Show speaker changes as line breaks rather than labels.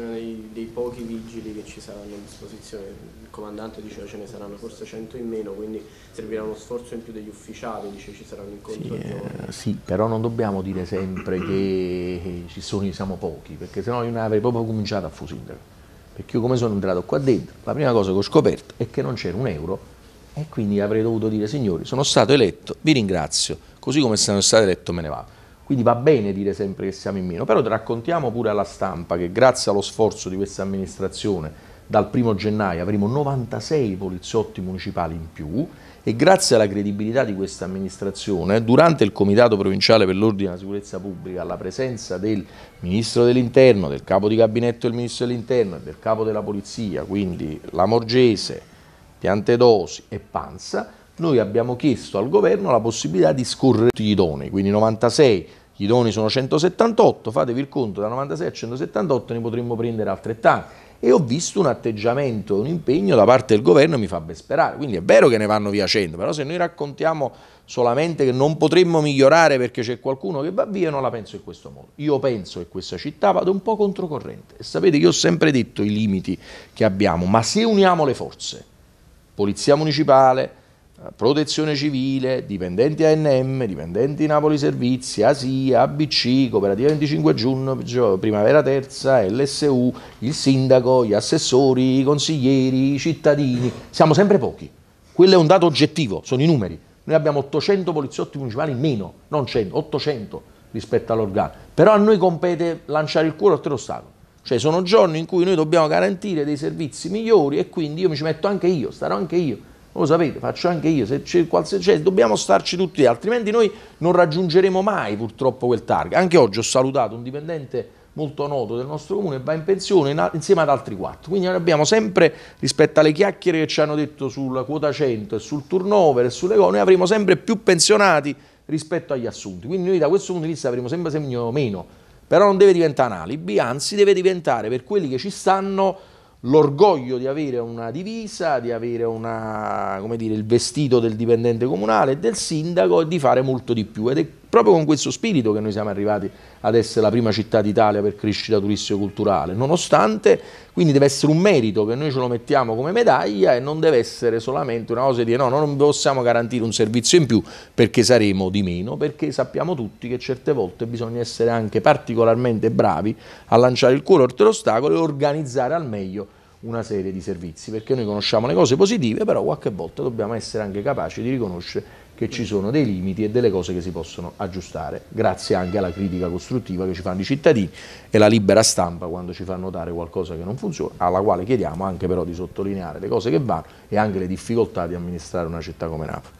questione dei, dei, pochi vigili che ci saranno a disposizione, il comandante diceva ce ne saranno forse 100 in meno, quindi servirà uno sforzo in più degli ufficiali, dice ci saranno incontri. Sì, eh, sì, però non dobbiamo dire sempre che ci sono, siamo pochi, perché sennò io non avrei proprio cominciato a fusindere, perché io come sono entrato qua dentro, la prima cosa che ho scoperto è che non c'era un euro e quindi avrei dovuto dire signori sono stato eletto, vi ringrazio, così come sono stato eletto me ne vado quindi va bene dire sempre che siamo in meno, però raccontiamo pure alla stampa che grazie allo sforzo di questa amministrazione dal 1 gennaio avremo 96 poliziotti municipali in più e grazie alla credibilità di questa amministrazione, durante il Comitato Provinciale per l'Ordine e la Sicurezza Pubblica, alla presenza del Ministro dell'Interno, del Capo di Gabinetto del Ministro dell'Interno e del Capo della Polizia, quindi la Morgese, Piantedosi e Panza, noi abbiamo chiesto al Governo la possibilità di scorrere tutti gli doni, quindi 96 i doni sono 178, fatevi il conto da 96 a 178 ne potremmo prendere altrettanti. E ho visto un atteggiamento, un impegno da parte del governo che mi fa ben sperare. Quindi è vero che ne vanno via 100, però se noi raccontiamo solamente che non potremmo migliorare perché c'è qualcuno che va via, non la penso in questo modo. Io penso che questa città vada un po' controcorrente. E sapete che io ho sempre detto i limiti che abbiamo, ma se uniamo le forze, polizia municipale, protezione civile, dipendenti ANM, dipendenti Napoli Servizi, ASIA, ABC, Cooperativa 25 giugno, Primavera Terza, LSU, il sindaco, gli assessori, i consiglieri, i cittadini, siamo sempre pochi. Quello è un dato oggettivo, sono i numeri. Noi abbiamo 800 poliziotti municipali in meno, non 100, 800 rispetto all'organo. Però a noi compete lanciare il cuore oltre Stato, Cioè sono giorni in cui noi dobbiamo garantire dei servizi migliori e quindi io mi ci metto anche io, starò anche io lo sapete, faccio anche io, se c'è qualsiasi, cioè, dobbiamo starci tutti, altrimenti noi non raggiungeremo mai purtroppo quel target. Anche oggi ho salutato un dipendente molto noto del nostro comune va in pensione in insieme ad altri quattro. Quindi noi abbiamo sempre, rispetto alle chiacchiere che ci hanno detto sulla quota 100 e sul turnover e sulle cose, noi avremo sempre più pensionati rispetto agli assunti. Quindi noi da questo punto di vista avremo sempre segno meno. Però non deve diventare un alibi, anzi deve diventare per quelli che ci stanno l'orgoglio di avere una divisa, di avere una, dire, il vestito del dipendente comunale e del sindaco e di fare molto di più ed è proprio con questo spirito che noi siamo arrivati ad essere la prima città d'Italia per crescita turistico-culturale, nonostante quindi deve essere un merito che noi ce lo mettiamo come medaglia e non deve essere solamente una cosa di no, non possiamo garantire un servizio in più perché saremo di meno, perché sappiamo tutti che certe volte bisogna essere anche particolarmente bravi a lanciare il cuore oltre l'ostacolo e organizzare al meglio una serie di servizi, perché noi conosciamo le cose positive, però qualche volta dobbiamo essere anche capaci di riconoscere che ci sono dei limiti e delle cose che si possono aggiustare, grazie anche alla critica costruttiva che ci fanno i cittadini e la libera stampa quando ci fa notare qualcosa che non funziona, alla quale chiediamo anche però di sottolineare le cose che vanno e anche le difficoltà di amministrare una città come Napoli.